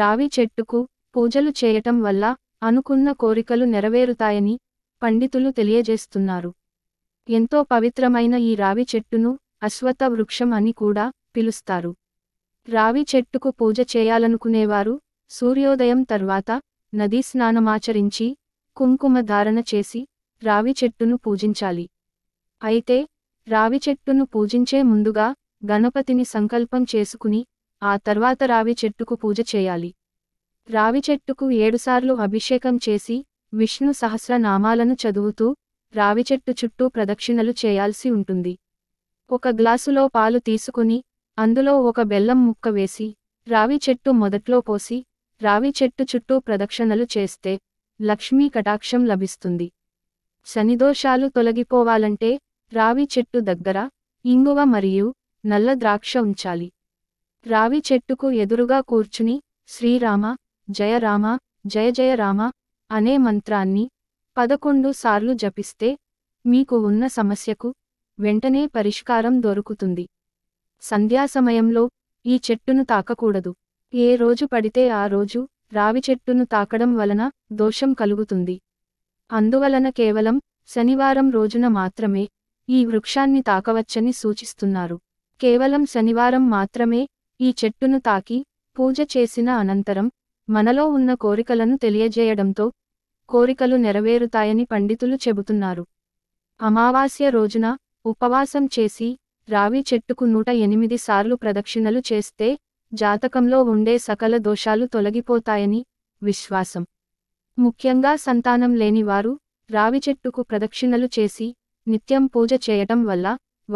రావి చెట్టుకు పూజలు చేయటం వల్ల అనుకున్న కోరికలు నెరవేరుతాయని పండితులు తెలియజేస్తున్నారు ఎంతో పవిత్రమైన ఈ రావి చెట్టును అశ్వత్థ వృక్షం అని కూడా పిలుస్తారు రావి చెట్టుకు పూజ చేయాలనుకునేవారు సూర్యోదయం తర్వాత నదీ స్నానమాచరించి కుంకుమ ధారణ చేసి రావి చెట్టును పూజించాలి అయితే రావి చెట్టును పూజించే ముందుగా గణపతిని సంకల్పం చేసుకుని ఆ తర్వాత రావి చెట్టుకు పూజ చేయాలి రావి చెట్టుకు ఏడుసార్లు అభిషేకం చేసి విష్ణు సహస్రనామాలను చదువుతూ రావి చెట్టు చుట్టూ ప్రదక్షిణలు చేయాల్సి ఉంటుంది ఒక గ్లాసులో పాలు తీసుకుని అందులో ఒక బెల్లం ముక్క వేసి రావి చెట్టు మొదట్లో పోసి రావి చెట్టు చుట్టూ ప్రదక్షిణలు చేస్తే లక్ష్మీ కటాక్షం లభిస్తుంది శనిదోషాలు తొలగిపోవాలంటే రావి చెట్టు దగ్గర ఇంగువ మరియు నల్ల ద్రాక్ష ఉంచాలి రావి చెట్టుకు ఎదురుగా కూర్చుని శ్రీరామ జయరామ జయ జయరామ అనే మంత్రాన్ని పదకొండు సార్లు జపిస్తే మీకు ఉన్న సమస్యకు వెంటనే పరిష్కారం దొరుకుతుంది సంధ్యాసమయంలో ఈ చెట్టును తాకకూడదు ఏ రోజు పడితే ఆ రోజు రావి చెట్టును తాకడం వలన దోషం కలుగుతుంది అందువలన కేవలం శనివారం రోజున మాత్రమే ఈ వృక్షాన్ని తాకవచ్చని సూచిస్తున్నారు కేవలం శనివారం మాత్రమే ఈ చెట్టును తాకి పూజ చేసిన అనంతరం మనలో ఉన్న కోరికలను తెలియజేయడంతో కోరికలు నెరవేరుతాయని పండితులు చెబుతున్నారు అమావాస్య రోజున ఉపవాసం చేసి రావి చెట్టుకు నూట ఎనిమిది సార్లు ప్రదక్షిణలు చేస్తే జాతకంలో ఉండే సకల దోషాలు తొలగిపోతాయని విశ్వాసం ముఖ్యంగా సంతానం లేనివారు రావి చెట్టుకు ప్రదక్షిణలు చేసి నిత్యం పూజ చేయటం వల్ల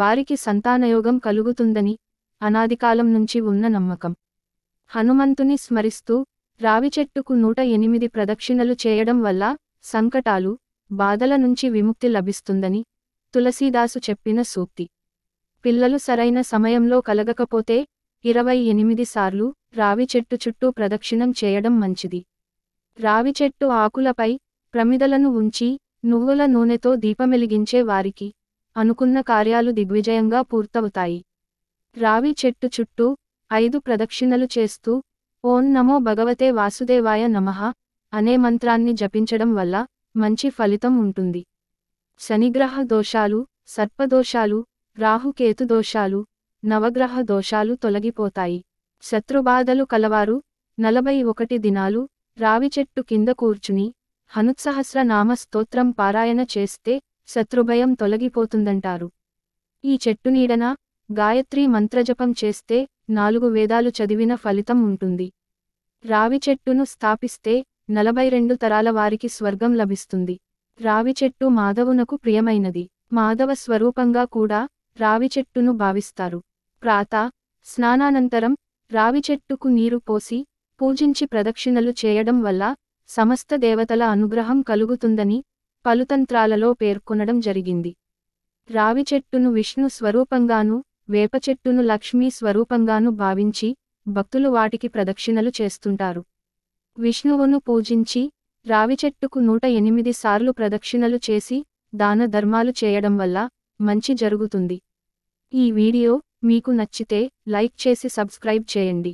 వారికి సంతానయోగం కలుగుతుందని అనాదికాలం నుంచి ఉన్న నమ్మకం హనుమంతుని స్మరిస్తూ రావి చెట్టుకు నూట ఎనిమిది ప్రదక్షిణలు చేయడం వల్ల సంకటాలు బాధల నుంచి విముక్తి లభిస్తుందని తులసీదాసు చెప్పిన సూక్తి పిల్లలు సరైన సమయంలో కలగకపోతే ఇరవై ఎనిమిది సార్లు రావి చెట్టు చుట్టూ ప్రదక్షిణం చేయడం మంచిది రావి చెట్టు ఆకులపై ప్రమిదలను ఉంచి నువ్వుల నూనెతో దీపమెలిగించే వారికి అనుకున్న కార్యాలు దిగ్విజయంగా పూర్తవుతాయి రావి చెట్టు చుట్టూ ఐదు ప్రదక్షిణలు చేస్తూ ఓం నమో భగవతే వాసుదేవాయ నమః అనే మంత్రాన్ని జపించడం వల్ల మంచి ఫలితం ఉంటుంది శనిగ్రహ దోషాలు సర్పదోషాలు రాహుకేతు దోషాలు నవగ్రహ దోషాలు తొలగిపోతాయి శత్రుబాధలు కలవారు నలభై ఒకటి దినాలు రావి చెట్టు కింద కూర్చుని హనుత్సహస్రనామ స్తోత్రం పారాయణ చేస్తే శత్రుభయం తొలగిపోతుందంటారు ఈ చెట్టు నీడన గాయత్రీ మంత్రజపం చేస్తే నాలుగు వేదాలు చదివిన ఫలితం ఉంటుంది రావి చెట్టును స్థాపిస్తే నలభై రెండు తరాల వారికి స్వర్గం లభిస్తుంది రావి చెట్టు మాధవునకు ప్రియమైనది మాధవ స్వరూపంగా కూడా రావి చెట్టును భావిస్తారు ప్రాత స్నానానంతరం రావి చెట్టుకు నీరు పోసి పూజించి ప్రదక్షిణలు చేయడం వల్ల సమస్త దేవతల అనుగ్రహం కలుగుతుందని పలుతంత్రాలలో పేర్కొనడం జరిగింది రావి చెట్టును విష్ణు స్వరూపంగానూ వేపచెట్టును లక్ష్మీ స్వరూపంగాను భావించి భక్తులు వాటికి ప్రదక్షిణలు చేస్తుంటారు విష్ణువును పూజించి రావి చెట్టుకు నూట ఎనిమిది సార్లు ప్రదక్షిణలు చేసి దాన ధర్మాలు చేయడం వల్ల మంచి జరుగుతుంది ఈ వీడియో మీకు నచ్చితే లైక్ చేసి సబ్స్క్రైబ్ చేయండి